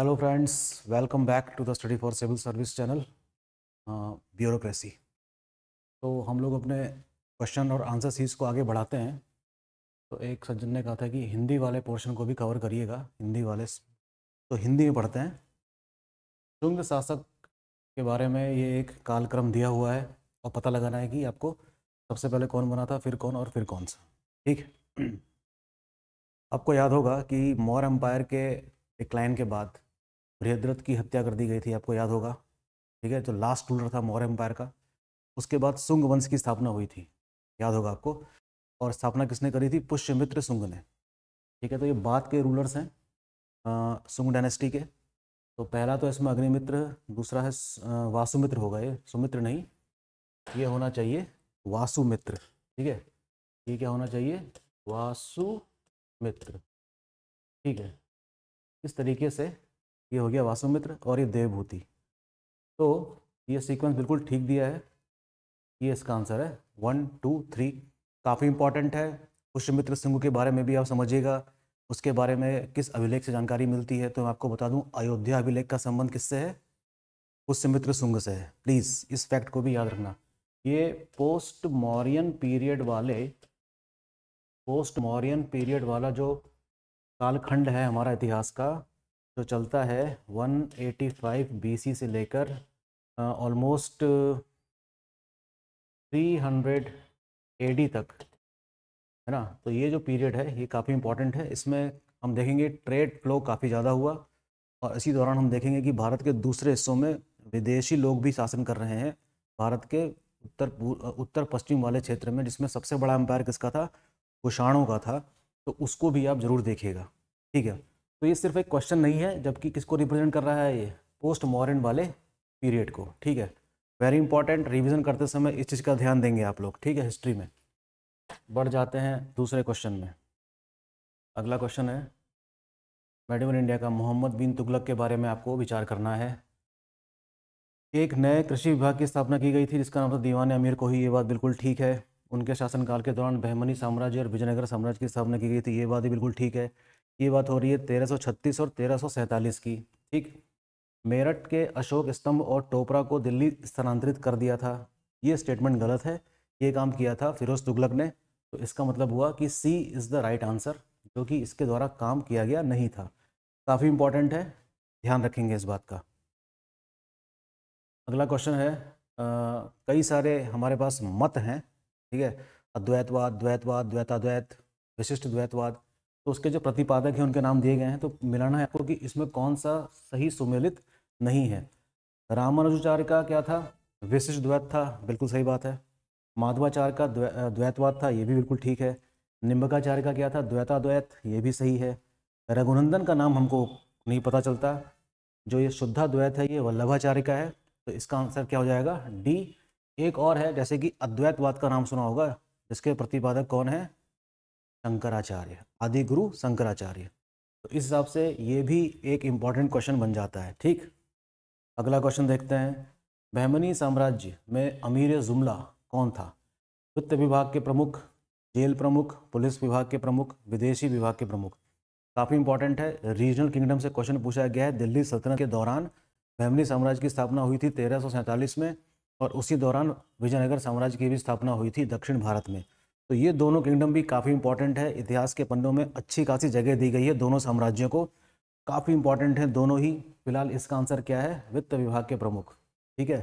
hello friends welcome back to the study for civil service channel bureaucracy तो हम लोग अपने क्वेश्चन और आंसर सीज़ को आगे बढ़ाते हैं तो एक सज्जन ने कहा था कि हिंदी वाले पोर्शन को भी कवर करिएगा हिंदी वाले तो हिंदी में पढ़ते हैं शुंग शासक के बारे में ये एक कालक्रम दिया हुआ है और पता लगाना है कि आपको सबसे पहले कौन बना था फिर कौन और फिर कौन सा ठीक आपको याद होगा कि मौर्य एम्पायर के डिक्लाइन के बाद बृहद्रथ की हत्या कर दी गई थी आपको याद होगा ठीक है जो लास्ट रूलर था मौर्य एम्पायर का उसके बाद सुंग वंश की स्थापना हुई थी याद होगा आपको और स्थापना किसने करी थी पुष्यमित्र सुंग ने ठीक है तो ये बात के रूलर्स हैं सुंग डायनेस्टी के तो पहला तो इसमें अग्निमित्र दूसरा है वासुमित्र होगा ये सुमित्र नहीं ये होना चाहिए वासुमित्र ठीक है ये क्या होना चाहिए वासुमित्र ठीक है इस तरीके से ये हो गया वासुमित्र और ये देवभूति तो ये सीक्वेंस बिल्कुल ठीक दिया है ये इसका आंसर है वन टू थ्री काफ़ी इंपॉर्टेंट है पुष्यमित्र सिंह के बारे में भी आप समझिएगा उसके बारे में किस अभिलेख से जानकारी मिलती है तो मैं आपको बता दूं अयोध्या अभिलेख का संबंध किससे है पुष्यमित्र सुंग से है प्लीज़ इस फैक्ट को भी याद रखना ये पोस्ट मौर्यन पीरियड वाले पोस्ट मौर्यन पीरियड वाला जो कालखंड है हमारा इतिहास का जो तो चलता है 185 एटी से लेकर ऑलमोस्ट थ्री हंड्रेड एडी तक है ना तो ये जो पीरियड है ये काफ़ी इंपॉर्टेंट है इसमें हम देखेंगे ट्रेड फ्लो काफ़ी ज़्यादा हुआ और इसी दौरान हम देखेंगे कि भारत के दूसरे हिस्सों में विदेशी लोग भी शासन कर रहे हैं भारत के उत्तर उत्तर पश्चिम वाले क्षेत्र में जिसमें सबसे बड़ा एम्पायर किसका था कुषाणों का था तो उसको भी आप ज़रूर देखिएगा ठीक है तो ये सिर्फ एक क्वेश्चन नहीं है जबकि किसको रिप्रेजेंट कर रहा है ये पोस्ट मॉडर्न वाले पीरियड को ठीक है वेरी इंपॉर्टेंट रिविजन करते समय इस चीज़ का ध्यान देंगे आप लोग ठीक है हिस्ट्री में बढ़ जाते हैं दूसरे क्वेश्चन में अगला क्वेश्चन है मेडिवल इंडिया का मोहम्मद बिन तुगलक के बारे में आपको विचार करना है एक नए कृषि विभाग की स्थापना की गई थी जिसका नाम था दीवान अमीर को ही ये बात बिल्कुल ठीक है उनके शासनकाल के दौरान बहमनी साम्राज्य और विजयनगर साम्राज्य की स्थापना की गई थी ये बात भी बिल्कुल ठीक है ये बात हो रही है 1336 और 1347 की ठीक मेरठ के अशोक स्तंभ और टोपरा को दिल्ली स्थानांतरित कर दिया था ये स्टेटमेंट गलत है ये काम किया था फिरोज तुगलक ने तो इसका मतलब हुआ कि C is the right answer जो कि इसके द्वारा काम किया गया नहीं था काफ़ी इंपॉर्टेंट है ध्यान रखेंगे इस बात का अगला क्वेश्चन है आ, कई सारे हमारे पास मत हैं ठीक है अद्वैतवाद द्वैतवाद द्वैताद्वैत विशिष्ट द्वैतवाद तो उसके जो प्रतिपादक हैं उनके नाम दिए गए हैं तो मिलाना है आपको कि इसमें कौन सा सही सुमेलित नहीं है रामानुजाचार्य का क्या था विशिष्ट द्वैत था बिल्कुल सही बात है माधवाचार्य का द्वैतवाद था ये भी बिल्कुल ठीक है निम्बकाचार्य का क्या था द्वैताद्वैत ये भी सही है रघुनंदन का नाम हमको नहीं पता चलता जो ये शुद्धा द्वैत है ये वल्लभाचार्य का है तो इसका आंसर क्या हो जाएगा डी एक और है जैसे कि अद्वैतवाद का नाम सुना होगा जिसके प्रतिपादक कौन है शंकराचार्य आदि गुरु शंकराचार्य तो इस हिसाब से ये भी एक इम्पॉर्टेंट क्वेश्चन बन जाता है ठीक अगला क्वेश्चन देखते हैं बहमनी साम्राज्य में अमीर जुमला कौन था वित्त विभाग के प्रमुख जेल प्रमुख पुलिस विभाग के प्रमुख विदेशी विभाग के प्रमुख काफ़ी इंपॉर्टेंट है रीजनल किंगडम से क्वेश्चन पूछा गया है दिल्ली सल्तनत के दौरान बहमनी साम्राज्य की स्थापना हुई थी तेरह में और उसी दौरान विजयनगर साम्राज्य की भी स्थापना हुई थी दक्षिण भारत में तो ये दोनों किंगडम भी काफ़ी इंपॉर्टेंट है इतिहास के पन्नों में अच्छी खासी जगह दी गई है दोनों साम्राज्यों को काफ़ी इंपॉर्टेंट है दोनों ही फिलहाल इसका आंसर क्या है वित्त विभाग के प्रमुख ठीक है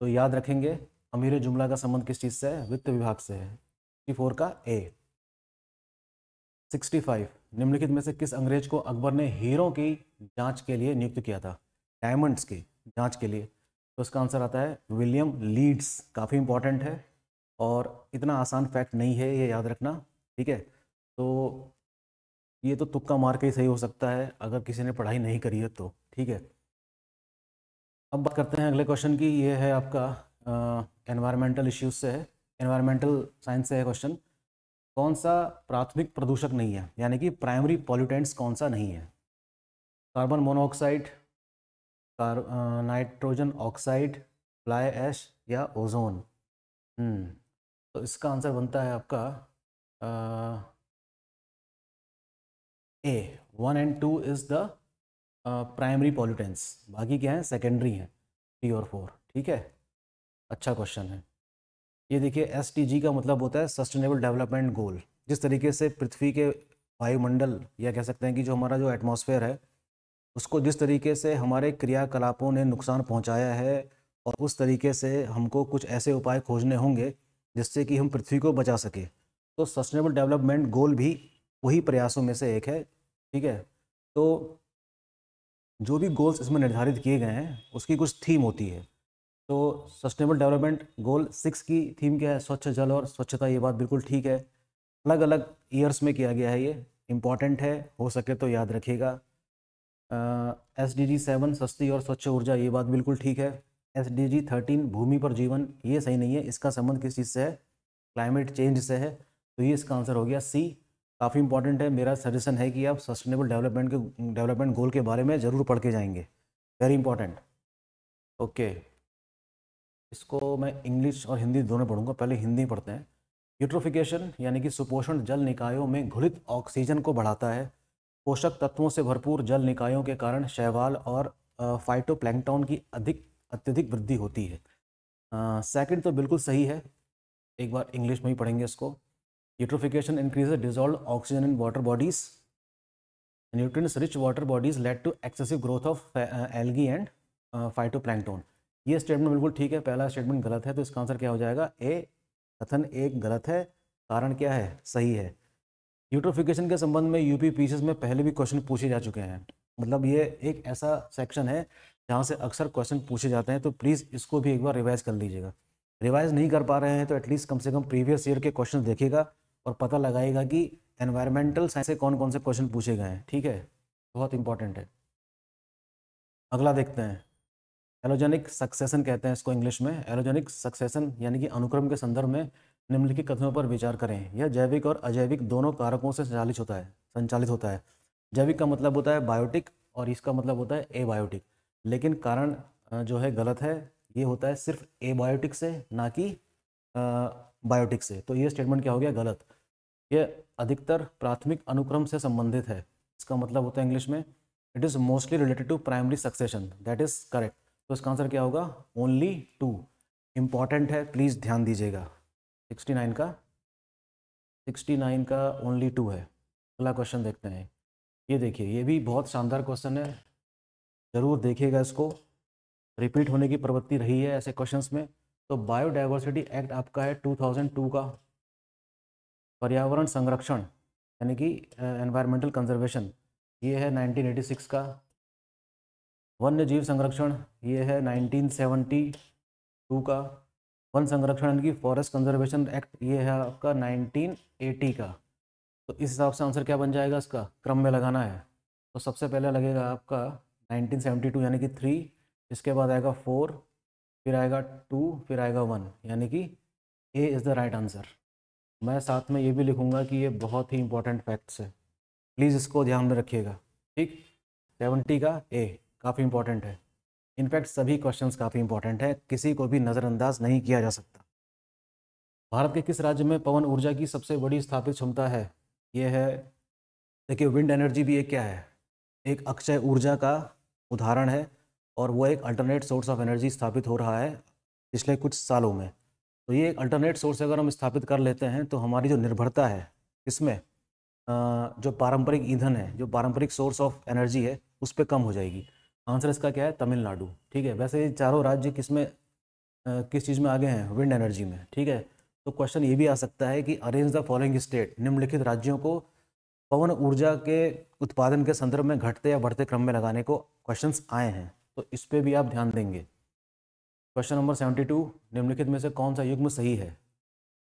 तो याद रखेंगे अमीर जुमला का संबंध किस चीज़ से है वित्त विभाग से है सिक्सटी फोर का ए सिक्सटी फाइव निम्नलिखित में से किस अंग्रेज को अकबर ने हीरों की जांच के लिए नियुक्त किया था डायमंड्स की जांच के लिए तो इसका आंसर आता है विलियम लीड्स काफ़ी इंपॉर्टेंट है और इतना आसान फैक्ट नहीं है ये याद रखना ठीक है तो ये तो तुक्का मार के ही सही हो सकता है अगर किसी ने पढ़ाई नहीं करी है तो ठीक है अब बात करते हैं अगले क्वेश्चन की ये है आपका एनवायरमेंटल इश्यूज से है एनवायरमेंटल साइंस से है क्वेश्चन कौन सा प्राथमिक प्रदूषक नहीं है यानी कि प्राइमरी पॉल्यूटेंट्स कौन सा नहीं है कार्बन मोनोऑक्साइड कार नाइट्रोजन ऑक्साइड फ्लाई एश या ओजोन तो इसका आंसर बनता है आपका A one and two is the primary pollutants बाकी क्या है सेकेंडरी हैं थ्री और फोर ठीक है अच्छा क्वेश्चन है ये देखिए एस का मतलब होता है सस्टेनेबल डेवलपमेंट गोल जिस तरीके से पृथ्वी के वायुमंडल या कह सकते हैं कि जो हमारा जो एटमॉस्फेयर है उसको जिस तरीके से हमारे क्रियाकलापों ने नुकसान पहुंचाया है और उस तरीके से हमको कुछ ऐसे उपाय खोजने होंगे जिससे कि हम पृथ्वी को बचा सके तो सस्टेनेबल डेवलपमेंट गोल भी वही प्रयासों में से एक है ठीक है तो जो भी गोल्स इसमें निर्धारित किए गए हैं उसकी कुछ थीम होती है तो सस्टेनेबल डेवलपमेंट गोल सिक्स की थीम क्या है स्वच्छ जल और स्वच्छता ये बात बिल्कुल ठीक है अलग अलग ईयर्स में किया गया है ये इम्पॉर्टेंट है हो सके तो याद रखिएगा एस डी जी सेवन सस्ती और स्वच्छ ऊर्जा ये बात बिल्कुल ठीक है एस डी जी थर्टीन भूमि पर जीवन ये सही नहीं है इसका संबंध किस चीज़ से है क्लाइमेट चेंज से है तो ये इसका आंसर हो गया सी काफ़ी इंपॉर्टेंट है मेरा सजेशन है कि आप सस्टेनेबल डेवलपमेंट के डेवलपमेंट गोल के बारे में ज़रूर पढ़ के जाएंगे वेरी इंपॉर्टेंट ओके इसको मैं इंग्लिश और हिंदी दोनों पढ़ूंगा पहले हिंदी पढ़ते हैं यूट्रोफिकेशन यानी कि सुपोषण जल निकायों में घुलित ऑक्सीजन को बढ़ाता है पोषक तत्वों से भरपूर जल निकायों के कारण शैवाल और फाइटोप्लैंक्टॉन की अधिक अत्यधिक वृद्धि होती है सेकंड तो बिल्कुल सही है एक बार इंग्लिश में ही पढ़ेंगे इसको eutrophication increase dissolve oxygen in water bodies nutrient rich water bodies lead to excessive growth of algae and plankton ये स्टेटमेंट बिल्कुल ठीक है पहला स्टेटमेंट गलत है तो इसका आंसर क्या हो जाएगा ए कथन एक गलत है कारण क्या है सही है यूट्रोफिकेशन के संबंध में यूपी पीसीएस में पहले भी क्वेश्चन पूछे जा चुके हैं मतलब ये एक ऐसा सेक्शन है जहाँ से अक्सर क्वेश्चन पूछे जाते हैं तो प्लीज़ इसको भी एक बार रिवाइज़ कर लीजिएगा रिवाइज़ नहीं कर पा रहे हैं तो एटलीस्ट कम से कम प्रीवियस ईयर के क्वेश्चन देखेगा और पता लगाएगा कि एनवायरमेंटल साइंस से कौन कौन से क्वेश्चन पूछे गए हैं ठीक है बहुत इंपॉर्टेंट है अगला देखते हैं एलोजेनिक सक्सेसन कहते हैं इसको इंग्लिश में एलोजेनिक सक्सेसन यानी कि अनुक्रम के संदर्भ में निम्नलिखित कथनों पर विचार करें यह जैविक और अजैविक दोनों कारकों से संचालित होता है संचालित होता है जैविक का मतलब होता है बायोटिक और इसका मतलब होता है एबायोटिक लेकिन कारण जो है गलत है ये होता है सिर्फ एबायोटिक से ना कि बायोटिक से तो ये स्टेटमेंट क्या हो गया गलत ये अधिकतर प्राथमिक अनुक्रम से संबंधित है इसका मतलब होता है इंग्लिश में it is mostly related to primary succession that is correct तो इसका आंसर क्या होगा ओनली टू इम्पॉर्टेंट है प्लीज़ ध्यान दीजिएगा सिक्सटी नाइन का सिक्सटी नाइन का ओनली टू है अगला क्वेश्चन देखते हैं ये देखिए ये भी बहुत शानदार क्वेश्चन है ज़रूर देखिएगा इसको रिपीट होने की प्रवृत्ति रही है ऐसे क्वेश्चंस में तो बायोडाइवर्सिटी एक्ट आपका है 2002 का पर्यावरण संरक्षण यानी कि एनवायरमेंटल कंजर्वेशन ये है 1986 का वन्य जीव संरक्षण ये है 1972 का वन संरक्षण यानी कि फॉरेस्ट कंजर्वेशन एक्ट ये है आपका 1980 का तो इस हिसाब से आंसर क्या बन जाएगा इसका क्रम में लगाना है तो सबसे पहले लगेगा आपका 1972 यानी कि थ्री इसके बाद आएगा फोर फिर आएगा टू फिर आएगा वन यानी कि A is the right answer मैं साथ में ये भी लिखूँगा कि ये बहुत ही इंपॉर्टेंट फैक्ट्स है प्लीज़ इसको ध्यान में रखिएगा ठीक सेवेंटी का ए काफ़ी इंपॉर्टेंट है इनफैक्ट सभी क्वेश्चंस काफ़ी इंपॉर्टेंट है किसी को भी नज़रअंदाज नहीं किया जा सकता भारत के किस राज्य में पवन ऊर्जा की सबसे बड़ी स्थापित क्षमता है ये है देखिए विंड एनर्जी भी एक क्या है एक अक्षय ऊर्जा का उदाहरण है और वो एक अल्टरनेट सोर्स ऑफ एनर्जी स्थापित हो रहा है पिछले कुछ सालों में तो ये एक अल्टरनेट सोर्स अगर हम स्थापित कर लेते हैं तो हमारी जो निर्भरता है इसमें जो पारंपरिक ईंधन है जो पारंपरिक सोर्स ऑफ एनर्जी है उस पर कम हो जाएगी आंसर इसका क्या है तमिलनाडु ठीक है वैसे ये चारों राज्य किस में किस चीज़ में आगे हैं विंड एनर्जी में ठीक है तो क्वेश्चन ये भी आ सकता है कि अरेंज द फॉलोइंग स्टेट निम्नलिखित राज्यों को पवन ऊर्जा के उत्पादन के संदर्भ में घटते या बढ़ते क्रम में लगाने को क्वेश्चन आए हैं तो इस पर भी आप ध्यान देंगे क्वेश्चन नंबर सेवेंटी टू निम्नलिखित में से कौन सा युग्म सही है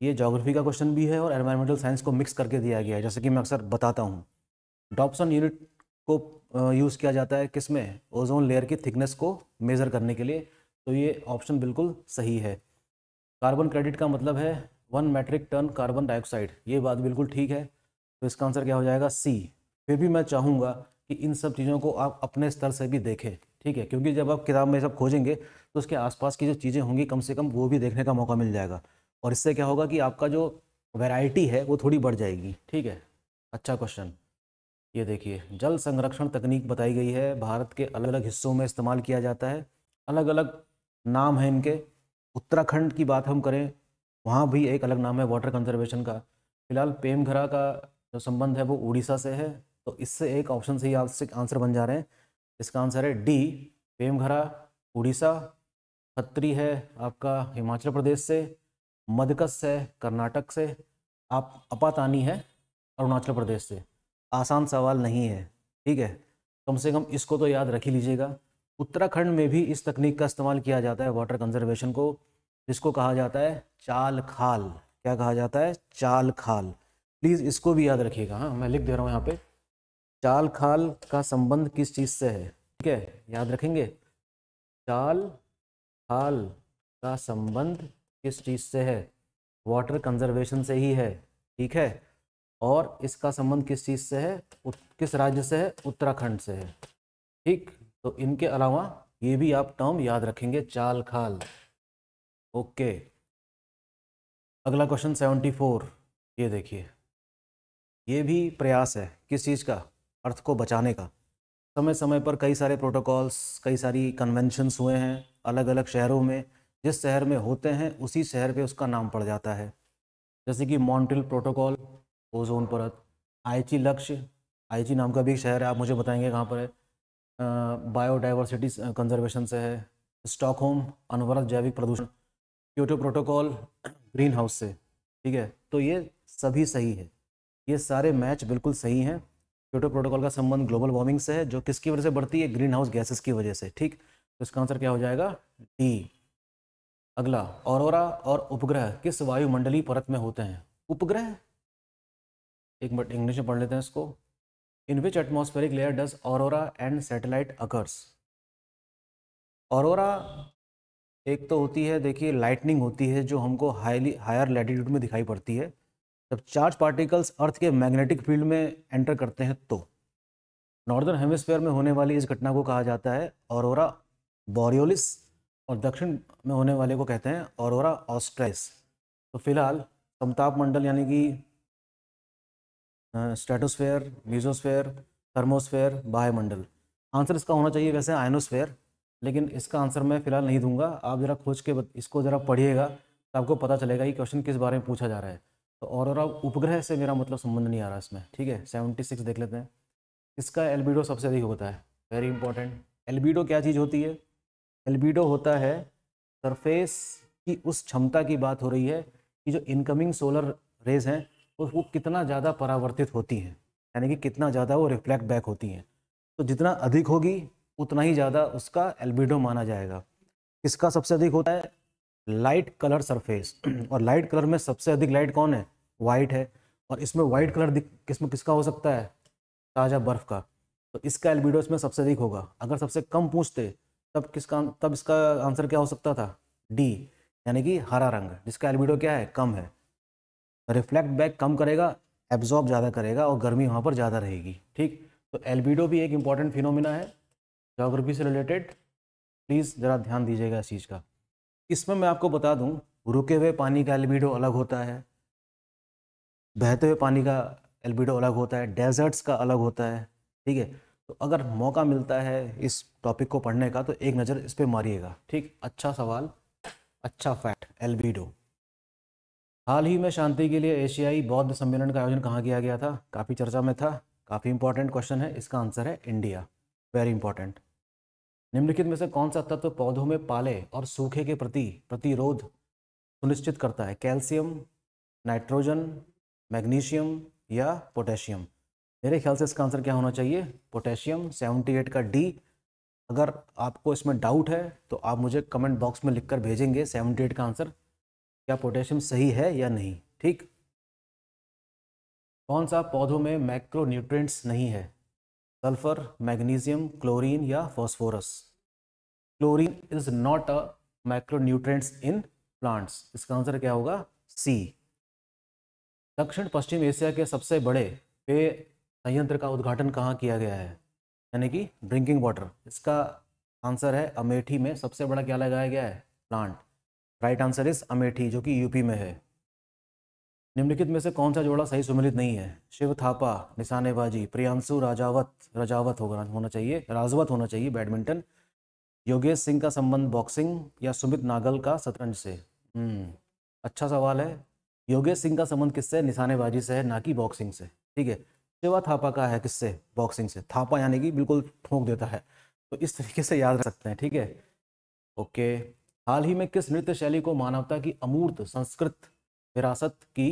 ये जोग्राफी का क्वेश्चन भी है और एनवायरमेंटल साइंस को मिक्स करके दिया गया है जैसे कि मैं अक्सर बताता हूँ डॉप्सन यूनिट को यूज़ किया जाता है किसमें ओजोन लेयर की थिकनेस को मेज़र करने के लिए तो ये ऑप्शन बिल्कुल सही है कार्बन क्रेडिट का मतलब है one metric ton carbon dioxide ये बात बिल्कुल ठीक है तो इसका आंसर क्या हो जाएगा सी फिर भी मैं चाहूँगा कि इन सब चीज़ों को आप अपने स्तर से भी देखें ठीक है क्योंकि जब आप किताब में सब खोजेंगे तो उसके आसपास की जो चीज़ें होंगी कम से कम वो भी देखने का मौका मिल जाएगा और इससे क्या होगा कि आपका जो वैरायटी है वो थोड़ी बढ़ जाएगी ठीक है अच्छा क्वेश्चन ये देखिए जल संरक्षण तकनीक बताई गई है भारत के अलग अलग हिस्सों में इस्तेमाल किया जाता है अलग अलग नाम है इनके उत्तराखंड की बात हम करें वहाँ भी एक अलग नाम है वाटर कंजर्वेशन का फिलहाल पेमघरा का जो संबंध है वो उड़ीसा से है तो इससे एक ऑप्शन से ही आपसे आंसर बन जा रहे हैं इसका आंसर है डी पेमघरा उड़ीसा खत्री है आपका हिमाचल प्रदेश से मदकस है कर्नाटक से आप अपातानी है अरुणाचल प्रदेश से आसान सवाल नहीं है ठीक है कम से कम इसको तो याद रख ही लीजिएगा उत्तराखंड में भी इस तकनीक का इस्तेमाल किया जाता है वाटर कंजर्वेशन को जिसको कहा जाता है चाल खाल क्या कहा जाता है चाल खाल प्लीज़ इसको भी याद रखिएगा हाँ मैं लिख दे रहा हूँ यहाँ पे चाल खाल का संबंध किस चीज़ से है ठीक है याद रखेंगे चाल खाल का संबंध किस चीज़ से है वाटर कंजर्वेशन से ही है ठीक है और इसका संबंध किस चीज़ से है किस राज्य से है उत्तराखंड से है ठीक तो इनके अलावा ये भी आप टर्म याद रखेंगे चाल खाल ओके अगला क्वेश्चन सेवेंटी फोर ये देखिए ये भी प्रयास है किस चीज़ का अर्थ को बचाने का समय समय पर कई सारे प्रोटोकॉल्स कई सारी कन्वेंशंस हुए हैं अलग अलग शहरों में जिस शहर में होते हैं उसी शहर पे उसका नाम पड़ जाता है जैसे कि मॉन्टिल प्रोटोकॉल ओजोन परत आईची लक्ष्य आईची नाम का भी शहर है आप मुझे बताएंगे कहाँ पर है बायोडाइवर्सिटी कंजर्वेशन से है स्टॉकहोम अनवरत जैविक प्रदूषण क्योटो प्रोटोकॉल ग्रीन हाउस से ठीक है तो ये सभी सही है ये सारे मैच बिल्कुल सही हैं क्योटो प्रोटोकॉल का संबंध ग्लोबल वार्मिंग से है जो किसकी वजह से बढ़ती है ग्रीन हाउस गैसेस की वजह से ठीक तो इसका आंसर क्या हो जाएगा डी अगला औरोरा और उपग्रह किस वायुमंडलीय परत में होते हैं उपग्रह एक मिनट इंग्लिश में पढ़ लेते हैं इसको in which atmospheric layer does aurora and satellite occurs aurora एक तो होती है देखिए लाइटनिंग होती है जो हमको हाईली हायर लैटिट्यूड में दिखाई पड़ती है जब चार्ज पार्टिकल्स अर्थ के मैग्नेटिक फील्ड में एंटर करते हैं तो नॉर्दर्न हेमिस्फेयर में होने वाली इस घटना को कहा जाता है औरोरा बोरियोलिस और दक्षिण में होने वाले को कहते हैं औरोरा ऑस्ट्रेस तो फिलहाल समताप मंडल यानी कि स्ट्रेटोस्फेयर मीजोस्फेयर थर्मोस्फेयर मंडल आंसर इसका होना चाहिए वैसे आयनोस्फेयर लेकिन इसका आंसर मैं फिलहाल नहीं दूंगा आप ज़रा खोज के इसको ज़रा पढ़िएगा तो आपको पता चलेगा कि क्वेश्चन किस बारे में पूछा जा रहा है तो और उपग्रह से मेरा मतलब संबंध नहीं आ रहा इसमें ठीक है सेवेंटी सिक्स देख लेते हैं इसका एल्बिडो सबसे अधिक होता है वेरी इंपॉर्टेंट एल्बिडो क्या चीज़ होती है एल्बिडो होता है सरफेस की उस क्षमता की बात हो रही है कि जो इनकमिंग सोलर रेज हैं वो कितना ज़्यादा परावर्तित होती हैं यानी कि कितना ज़्यादा वो रिफ्लेक्ट बैक होती हैं तो जितना अधिक होगी उतना ही ज़्यादा उसका एल्बिडो माना जाएगा इसका सबसे अधिक होता है लाइट कलर सरफेस और लाइट कलर में सबसे अधिक लाइट कौन है वाइट है और इसमें वाइट कलर में किसका हो सकता है ताज़ा बर्फ़ का तो इसका एल्बिडो इसमें सबसे अधिक होगा अगर सबसे कम पूछते तब किसका तब इसका आंसर क्या हो सकता था डी यानी कि हरा रंग जिसका एल्बिडो क्या है कम है रिफ्लेक्ट बैक कम करेगा एब्जॉर्ब ज़्यादा करेगा और गर्मी वहाँ पर ज़्यादा रहेगी ठीक तो एल्बिडो भी एक इम्पॉर्टेंट फिनोमिना है जोग्राफी से रिलेटेड प्लीज़ ज़रा ध्यान दीजिएगा इस चीज़ का इसमें मैं आपको बता दूं रुके हुए पानी का एल्बिडो अलग होता है बहते हुए पानी का एल्बिडो अलग होता है डेजर्ट्स का अलग होता है ठीक है तो अगर मौका मिलता है इस टॉपिक को पढ़ने का तो एक नज़र इस पर मारिएगा ठीक अच्छा सवाल अच्छा फैक्ट एल्बिडो हाल ही में शांति के लिए एशियाई बौद्ध सम्मेलन का आयोजन कहाँ किया गया था काफ़ी चर्चा में था काफ़ी इंपॉर्टेंट क्वेश्चन है इसका आंसर है इंडिया वेरी इंपॉर्टेंट निम्नलिखित में से कौन सा तत्व पौधों में पाले और सूखे के प्रति प्रतिरोध सुनिश्चित करता है कैल्शियम नाइट्रोजन मैग्नीशियम या पोटेशियम मेरे ख्याल से इसका आंसर क्या होना चाहिए पोटेशियम 78 का डी अगर आपको इसमें डाउट है तो आप मुझे कमेंट बॉक्स में लिखकर भेजेंगे 78 का आंसर क्या पोटेशियम सही है या नहीं ठीक कौन सा पौधों में मैक्रो नहीं है सल्फर मैग्नीशियम क्लोरीन या phosphorus chlorine is not a micronutrients in plants इसका आंसर क्या होगा सी दक्षिण पश्चिम एशिया के सबसे बड़े पेय संयंत्र का उद्घाटन कहाँ किया गया है यानी कि ड्रिंकिंग वाटर इसका आंसर है अमेठी में सबसे बड़ा क्या लगाया गया है plant right answer is Amethi जो कि यूपी में है निम्नलिखित में से कौन सा जोड़ा सही सुमिलित नहीं है शिव थापा निशानेबाजी प्रियांशु राजावत राजावत होगा होना चाहिए राजवत होना चाहिए बैडमिंटन योगेश सिंह का संबंध बॉक्सिंग या सुमित नागल का शतरंज से हम्म, अच्छा सवाल है योगेश सिंह का संबंध किससे निशानेबाजी से है ना कि बॉक्सिंग से ठीक है शिवा थापा का है किससे बॉक्सिंग से थापा यानी कि बिल्कुल ठोंक देता है तो इस तरीके से याद रख सकते हैं ठीक है ओके हाल ही में किस नृत्य शैली को मानवता की अमूर्त संस्कृत विरासत की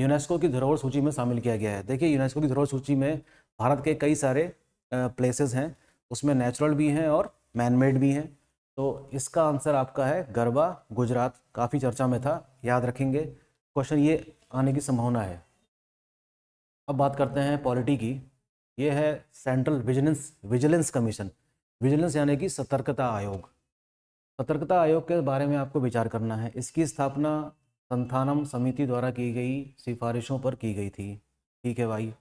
यूनेस्को की धरोहर सूची में शामिल किया गया है देखिए यूनेस्को की धरोहर सूची में भारत के कई सारे प्लेसेस हैं उसमें नेचुरल भी हैं और मैनमेड भी हैं तो इसका आंसर आपका है गरबा गुजरात काफ़ी चर्चा में था याद रखेंगे क्वेश्चन ये आने की संभावना है अब बात करते हैं पॉलिटी की ये है central vigilance vigilance commission vigilance यानी कि सतर्कता आयोग सतर्कता आयोग के बारे में आपको विचार करना है इसकी स्थापना संथानम समिति द्वारा की गई सिफारिशों पर की गई थी ठीक है भाई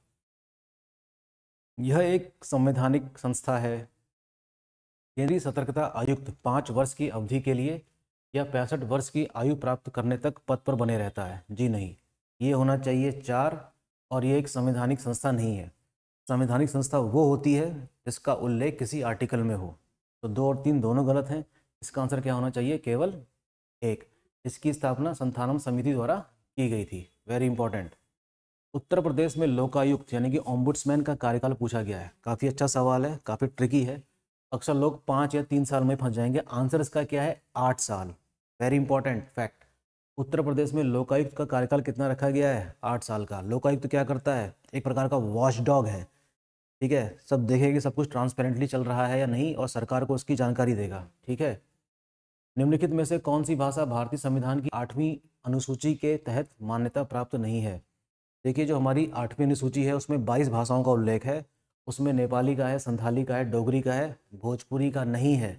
यह एक संवैधानिक संस्था है केंद्रीय सतर्कता आयुक्त पाँच वर्ष की अवधि के लिए या पैंसठ वर्ष की आयु प्राप्त करने तक पद पर बने रहता है जी नहीं ये होना चाहिए चार और ये एक संवैधानिक संस्था नहीं है संवैधानिक संस्था वो होती है जिसका उल्लेख किसी आर्टिकल में हो तो दो और तीन दोनों गलत हैं इसका आंसर क्या होना चाहिए केवल एक इसकी स्थापना संथानम समिति द्वारा की गई थी वेरी इंपॉर्टेंट उत्तर प्रदेश में लोकायुक्त यानी कि ओम्बुड्समैन का कार्यकाल पूछा गया है काफ़ी अच्छा सवाल है काफ़ी ट्रिकी है अक्सर लोग पाँच या तीन साल में फंस जाएंगे आंसर इसका क्या है आठ साल very important fact Uttar Pradesh में लोकायुक्त का कार्यकाल कितना रखा गया है आठ साल का लोकायुक्त तो क्या करता है एक प्रकार का वॉच डॉग है ठीक है सब देखेगा सब कुछ ट्रांसपेरेंटली चल रहा है या नहीं और सरकार को उसकी जानकारी देगा ठीक है निम्नलिखित में से कौन सी भाषा भारतीय संविधान की आठवीं अनुसूची के तहत मान्यता प्राप्त नहीं है देखिए जो हमारी आठवीं अनुसूची है उसमें बाईस भाषाओं का उल्लेख है उसमें नेपाली का है संथाली का है डोगरी का है भोजपुरी का नहीं है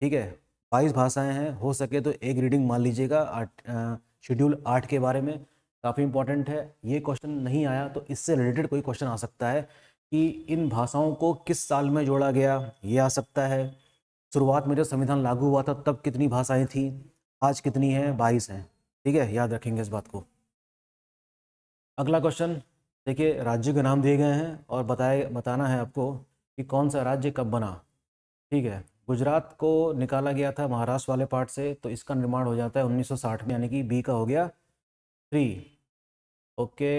ठीक है बाईस भाषाएं हैं हो सके तो एक रीडिंग मान लीजिएगा आठ शेड्यूल आठ के बारे में काफ़ी इंपॉर्टेंट है ये क्वेश्चन नहीं आया तो इससे रिलेटेड कोई क्वेश्चन आ सकता है कि इन भाषाओं को किस साल में जोड़ा गया ये आ सकता है शुरुआत में जब संविधान लागू हुआ था तब कितनी भाषाएं थी आज कितनी हैं बाईस हैं ठीक है याद रखेंगे इस बात को अगला क्वेश्चन देखिए राज्य के नाम दिए गए हैं और बताए बताना है आपको कि कौन सा राज्य कब बना ठीक है गुजरात को निकाला गया था महाराष्ट्र वाले पार्ट से तो इसका निर्माण हो जाता है 1960 में यानी कि बी का हो गया थ्री ओके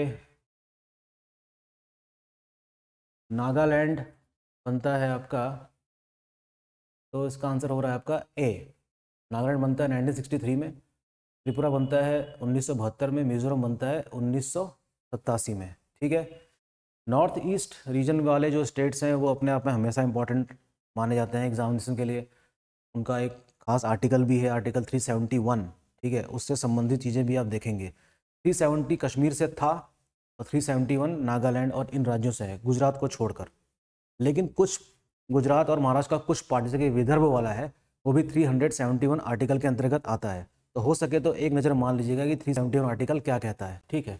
नागालैंड बनता है आपका तो इसका आंसर हो रहा है आपका ए नागालैंड बनता है 1963 में त्रिपुरा बनता है उन्नीस में मिजोरम बनता है उन्नीस में ठीक है नॉर्थ ईस्ट रीजन वाले जो स्टेट्स हैं वो अपने आप में हमेशा इंपॉर्टेंट माने जाते हैं एग्जामिनेशन के लिए उनका एक खास आर्टिकल भी है आर्टिकल 371 ठीक है उससे संबंधित चीज़ें भी आप देखेंगे 370 कश्मीर से था और 371 नागालैंड और इन राज्यों से है गुजरात को छोड़कर लेकिन कुछ गुजरात और महाराष्ट्र का कुछ पार्ट जैसे कि विदर्भ वाला है वो भी 371 आर्टिकल के अंतर्गत आता है तो हो सके तो एक नज़र मान लीजिएगा कि 371 आर्टिकल क्या कहता है ठीक है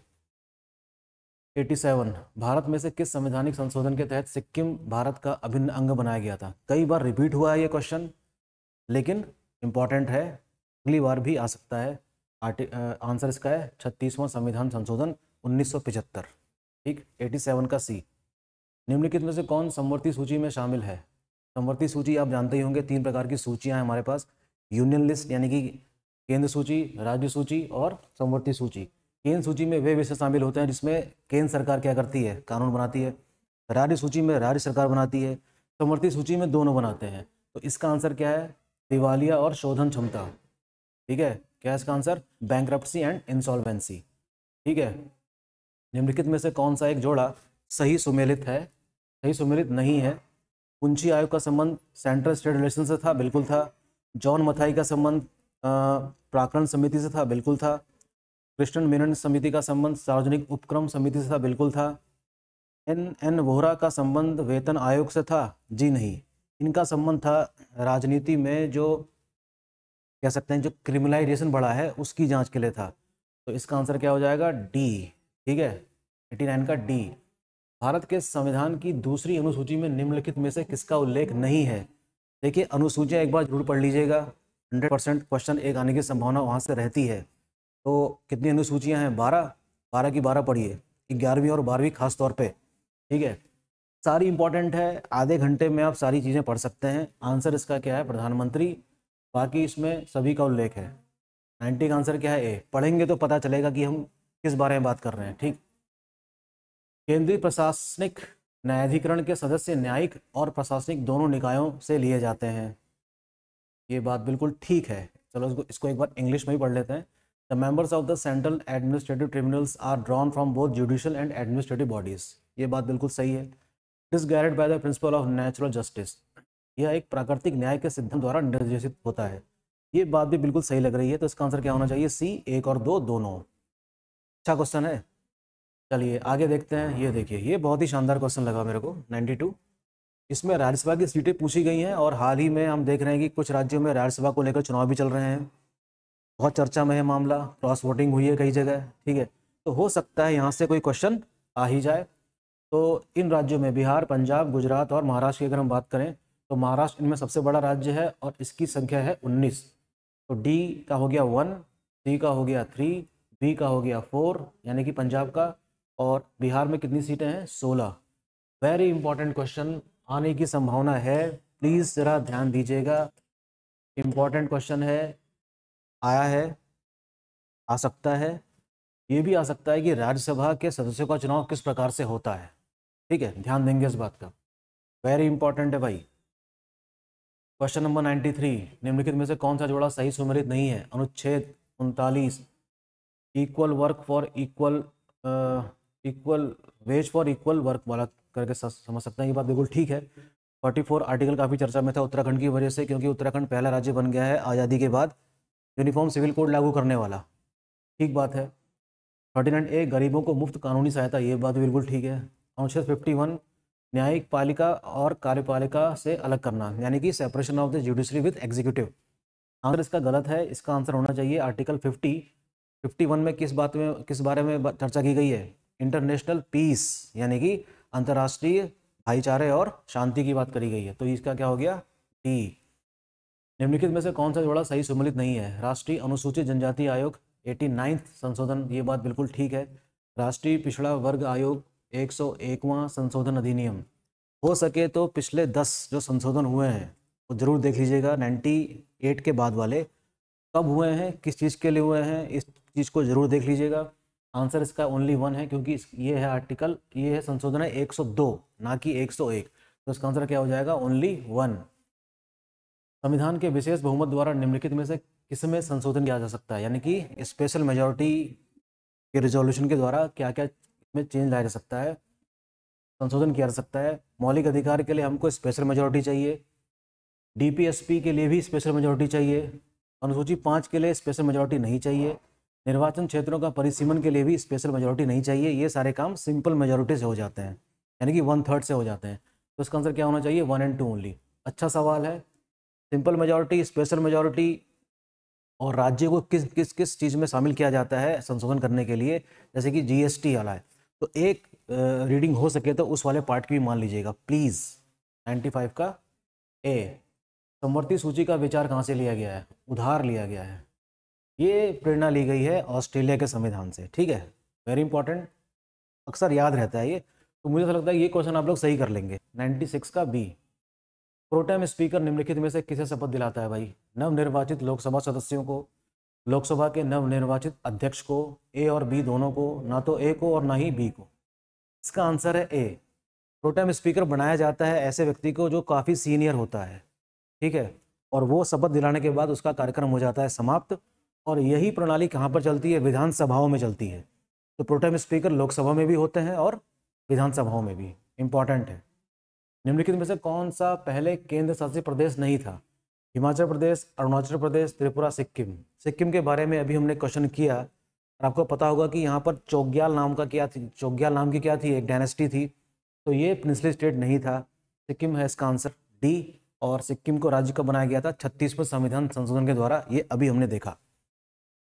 87 भारत में से किस संवैधानिक संशोधन के तहत सिक्किम भारत का अभिन्न अंग बनाया गया था कई बार रिपीट हुआ है ये क्वेश्चन लेकिन इम्पॉर्टेंट है अगली बार भी आ सकता है आंसर इसका है छत्तीसवां संविधान संशोधन उन्नीस ठीक 87 का सी निम्नलिखित में से कौन संवर्ती सूची में शामिल है संवर्ती सूची आप जानते ही होंगे तीन प्रकार की सूचियाँ हैं हमारे पास यूनियन लिस्ट यानी कि केंद्र सूची राज्य सूची और संवर्ती सूची केंद्र सूची में वे विषय शामिल होते हैं जिसमें केंद्र सरकार क्या करती है कानून बनाती है राज्य सूची में राज्य सरकार बनाती है समवर्ती सूची में दोनों बनाते हैं तो इसका आंसर क्या है दिवालिया और शोधन क्षमता ठीक है क्या इसका आंसर बैंक एंड इंसॉल्वेंसी ठीक है निम्नलिखित में से कौन सा एक जोड़ा सही सुमेलित है सही सुमेलित नहीं है कुंची आयोग का संबंध सेंट्रल स्टेट रिलेशन से था बिल्कुल था जॉन मथाई का संबंध प्राकरण समिति से था बिल्कुल था कृष्णन मेनन समिति का संबंध सार्वजनिक उपक्रम समिति से था बिल्कुल था एन एन वोहरा का संबंध वेतन आयोग से था जी नहीं इनका संबंध था राजनीति में जो कह सकते हैं जो क्रिमिनलाइजेशन बढ़ा है उसकी जांच के लिए था तो इसका आंसर क्या हो जाएगा डी ठीक है एटी नाइन का डी भारत के संविधान की दूसरी अनुसूची में निम्नलिखित में से किसका उल्लेख नहीं है देखिए अनुसूचियाँ एक बार जरूर पढ़ लीजिएगा हंड्रेड परसेंट क्वेश्चन एक आने की संभावना वहाँ से रहती है तो कितनी अनुसूचियाँ हैं बारह बारह की बारह पढ़िए ग्यारहवीं और बारहवीं खास तौर पे ठीक है सारी इंपॉर्टेंट है आधे घंटे में आप सारी चीज़ें पढ़ सकते हैं आंसर इसका क्या है प्रधानमंत्री बाकी इसमें सभी का उल्लेख है नाइन्टी का आंसर क्या है ए पढ़ेंगे तो पता चलेगा कि हम किस बारे में बात कर रहे हैं ठीक केंद्रीय प्रशासनिक न्यायाधिकरण के सदस्य न्यायिक और प्रशासनिक दोनों निकायों से लिए जाते हैं ये बात बिल्कुल ठीक है चलो इसको इसको एक बार इंग्लिश में ही पढ़ लेते हैं the members of the central administrative tribunals are drawn from both judicial and administrative bodies ये बात बिल्कुल सही है is guided by the principle of natural justice यह एक प्राकृतिक न्याय के सिद्धांत द्वारा निर्देशित होता है ये बात भी बिल्कुल सही लग रही है तो इसका आंसर क्या होना चाहिए सी एक और दो दोनों अच्छा क्वेश्चन है चलिए आगे देखते हैं ये देखिए ये बहुत ही शानदार क्वेश्चन लगा मेरे को 92 इसमें राज्यसभा की सीटें पूछी गई हैं और हाल ही में हम देख रहे हैं कि कुछ राज्यों में राज्यसभा को लेकर चुनाव भी चल रहे हैं बहुत चर्चा में है मामला क्रॉस वोटिंग हुई है कई जगह ठीक है तो हो सकता है यहाँ से कोई क्वेश्चन आ ही जाए तो इन राज्यों में बिहार पंजाब गुजरात और महाराष्ट्र की अगर हम बात करें तो महाराष्ट्र इनमें सबसे बड़ा राज्य है और इसकी संख्या है उन्नीस तो डी का हो गया वन सी का हो गया थ्री बी का हो गया फोर यानी कि पंजाब का और बिहार में कितनी सीटें हैं सोलह वेरी इंपॉर्टेंट क्वेश्चन आने की संभावना है प्लीज़ ज़रा ध्यान दीजिएगा इम्पॉर्टेंट क्वेश्चन है आया है आ सकता है ये भी आ सकता है कि राज्यसभा के सदस्यों का चुनाव किस प्रकार से होता है ठीक है ध्यान देंगे इस बात का वेरी इंपॉर्टेंट है भाई क्वेश्चन नंबर नाइन्टी थ्री निम्नलिखित में से कौन सा जोड़ा सही सुमेरित नहीं है अनुच्छेद उनतालीस equal work for equal equal wage for equal work वाला करके समझ सकते हैं ये बात बिल्कुल ठीक है फोर्टी फोर आर्टिकल काफ़ी चर्चा में था उत्तराखंड की वजह से क्योंकि उत्तराखंड पहला राज्य बन गया है आज़ादी के बाद यूनिफॉर्म सिविल कोड लागू करने वाला ठीक बात है थर्टी नाइन ए गरीबों को मुफ्त कानूनी सहायता ये बात बिल्कुल ठीक है अनुच्छेद फिफ्टी वन न्यायिक पालिका और कार्यपालिका से अलग करना यानी कि separation of the judiciary with executive answer इसका गलत है इसका आंसर होना चाहिए आर्टिकल फिफ्टी फिफ्टी वन में किस बात में किस बारे में चर्चा की गई है इंटरनेशनल पीस यानी कि अंतर्राष्ट्रीय भाईचारे और शांति की बात करी गई है तो इसका क्या हो गया टी निम्नलिखित में से कौन सा जोड़ा सही सम्मिलित नहीं है राष्ट्रीय अनुसूचित जनजाति आयोग एटी नाइन्थ संशोधन ये बात बिल्कुल ठीक है राष्ट्रीय पिछड़ा वर्ग आयोग एक सौ एकवा संशोधन अधिनियम हो सके तो पिछले दस जो संशोधन हुए हैं वो जरूर देख लीजिएगा नाइन्टी एट के बाद वाले कब हुए हैं किस चीज़ के लिए हुए हैं इस चीज़ को ज़रूर देख लीजिएगा आंसर इसका ओनली वन है क्योंकि ये है आर्टिकल ये है संशोधन है 102 ना कि 101 तो इसका आंसर क्या हो जाएगा ओनली वन संविधान के विशेष बहुमत द्वारा निम्नलिखित में से किस में संशोधन किया जा सकता है यानी कि स्पेशल मेजोरिटी के रिजोल्यूशन के द्वारा क्या क्या इसमें चेंज लाया जा सकता है संशोधन किया जा सकता है मौलिक अधिकार के लिए हमको स्पेशल मेजोरिटी चाहिए डीपीएसपी के लिए भी स्पेशल मेजोरिटी चाहिए अनुसूची पाँच के लिए स्पेशल मेजोरिटी नहीं चाहिए निर्वाचन क्षेत्रों का परिसीमन के लिए भी स्पेशल मेजोरिटी नहीं चाहिए ये सारे काम सिंपल मेजोरिटी से हो जाते हैं यानी कि वन थर्ड से हो जाते हैं तो इसका आंसर क्या होना चाहिए वन एंड टू ओनली अच्छा सवाल है सिंपल मेजोरिटी स्पेशल मेजोरिटी और राज्य को किस किस किस चीज़ में शामिल किया जाता है संशोधन करने के लिए जैसे कि जीएसटी वाला है तो एक रीडिंग हो सके तो उस वाले पार्ट की भी मान लीजिएगा प्लीज़ नाइन्टी फाइव का ए समवर्ती सूची का विचार कहाँ से लिया गया है उधार लिया गया है ये प्रेरणा ली गई है ऑस्ट्रेलिया के संविधान से ठीक है वेरी इंपॉर्टेंट अक्सर याद रहता है ये तो मुझे तो लगता है ये क्वेश्चन आप लोग सही कर लेंगे 96 का बी प्रोटेम स्पीकर निम्नलिखित में से किसे शपथ दिलाता है भाई नवनिर्वाचित लोकसभा सदस्यों को लोकसभा के नवनिर्वाचित अध्यक्ष को ए और बी दोनों को ना तो ए को और ना ही बी को इसका आंसर है ए प्रोटेम स्पीकर बनाया जाता है ऐसे व्यक्ति को जो काफ़ी सीनियर होता है ठीक है और वो शपथ दिलाने के बाद उसका कार्यक्रम हो जाता है समाप्त और यही प्रणाली कहाँ पर चलती है विधानसभाओं में चलती है तो प्रोटेम स्पीकर लोकसभा में भी होते हैं और विधानसभाओं में भी इम्पॉर्टेंट है निम्नलिखित में से कौन सा पहले केंद्र शासित प्रदेश नहीं था हिमाचल प्रदेश अरुणाचल प्रदेश त्रिपुरा सिक्किम सिक्किम के बारे में अभी हमने क्वेश्चन किया और आपको पता होगा कि यहाँ पर चोग्याल नाम का क्या थी चोग्याल नाम की क्या थी एक डायनेस्टी थी तो ये प्रिंसली स्टेट नहीं था सिक्किम है इसका आंसर डी और सिक्किम को राज्य का बनाया गया था छत्तीसवें संविधान संशोधन के द्वारा ये अभी हमने देखा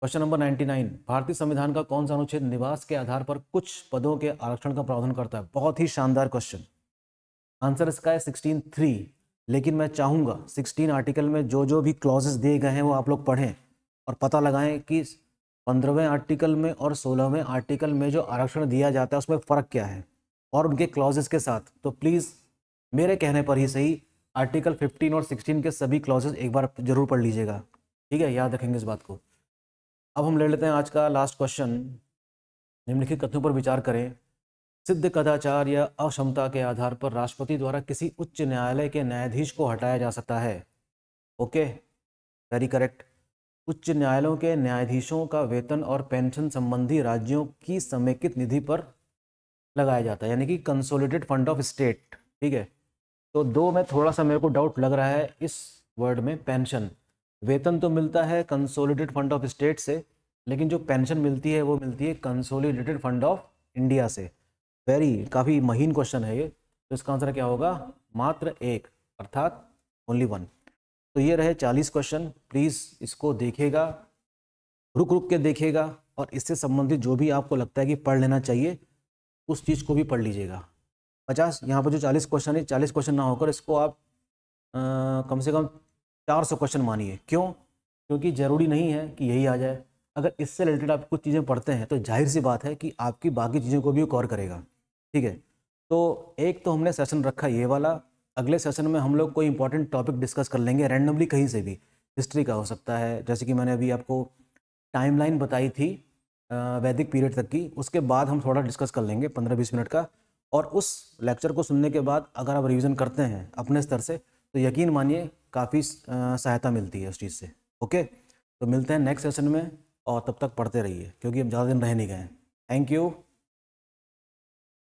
क्वेश्चन नंबर 99 भारतीय संविधान का कौन सा अनुच्छेद निवास के आधार पर कुछ पदों के आरक्षण का प्रावधान करता है बहुत ही शानदार क्वेश्चन आंसर इसका है सिक्सटीन थ्री लेकिन मैं चाहूँगा सिक्सटीन आर्टिकल में जो जो भी क्लॉजेस दिए गए हैं वो आप लोग पढ़ें और पता लगाएं कि पंद्रहवें आर्टिकल में और सोलहवें आर्टिकल में जो आरक्षण दिया जाता है उसमें फ़र्क क्या है और उनके क्लॉजेस के साथ तो प्लीज़ मेरे कहने पर ही सही आर्टिकल फिफ्टीन और सिक्सटीन के सभी क्लॉजेस एक बार जरूर पढ़ लीजिएगा ठीक है याद रखेंगे इस बात को अब हम ले लेते हैं आज का लास्ट क्वेश्चन निम्नलिखित कथनों पर विचार करें सिद्ध कदाचार या अक्षमता के आधार पर राष्ट्रपति द्वारा किसी उच्च न्यायालय के न्यायाधीश को हटाया जा सकता है ओके वेरी करेक्ट उच्च न्यायालयों के न्यायाधीशों का वेतन और पेंशन संबंधी राज्यों की समेकित निधि पर लगाया जाता है यानी कि कंसोलिडेटेड फंड ऑफ स्टेट ठीक है तो दो में थोड़ा सा मेरे को डाउट लग रहा है इस वर्ड में पेंशन वेतन तो मिलता है कंसोलिडेटेड फंड ऑफ स्टेट से लेकिन जो पेंशन मिलती है वो मिलती है कंसोलिडेटेड फंड ऑफ इंडिया से वेरी काफ़ी महीन क्वेश्चन है ये तो इसका आंसर क्या होगा मात्र एक अर्थात ओनली वन तो ये रहे चालीस क्वेश्चन प्लीज़ इसको देखेगा रुक रुक के देखेगा और इससे संबंधित जो भी आपको लगता है कि पढ़ लेना चाहिए उस चीज़ को भी पढ़ लीजिएगा पचास यहाँ पर जो चालीस क्वेश्चन है चालीस क्वेश्चन ना होकर इसको आप आ, कम से कम चार सौ क्वेश्चन मानिए क्यों क्योंकि ज़रूरी नहीं है कि यही आ जाए अगर इससे रिलेटेड आप कुछ चीज़ें पढ़ते हैं तो जाहिर सी बात है कि आपकी बाकी चीज़ों को भी कवर करेगा ठीक है तो एक तो हमने सेशन रखा ये वाला अगले सेशन में हम लोग कोई इंपॉर्टेंट टॉपिक डिस्कस कर लेंगे रैंडमली कहीं से भी हिस्ट्री का हो सकता है जैसे कि मैंने अभी आपको टाइमलाइन बताई थी वैदिक पीरियड तक की उसके बाद हम थोड़ा डिस्कस कर लेंगे पंद्रह बीस मिनट का और उस लेक्चर को सुनने के बाद अगर आप रिविज़न करते हैं अपने स्तर से तो यकीन मानिए काफ़ी सहायता मिलती है उस चीज़ से ओके तो मिलते हैं नेक्स्ट सेशन में और तब तक पढ़ते रहिए क्योंकि हम ज़्यादा दिन रह नहीं गए थैंक यू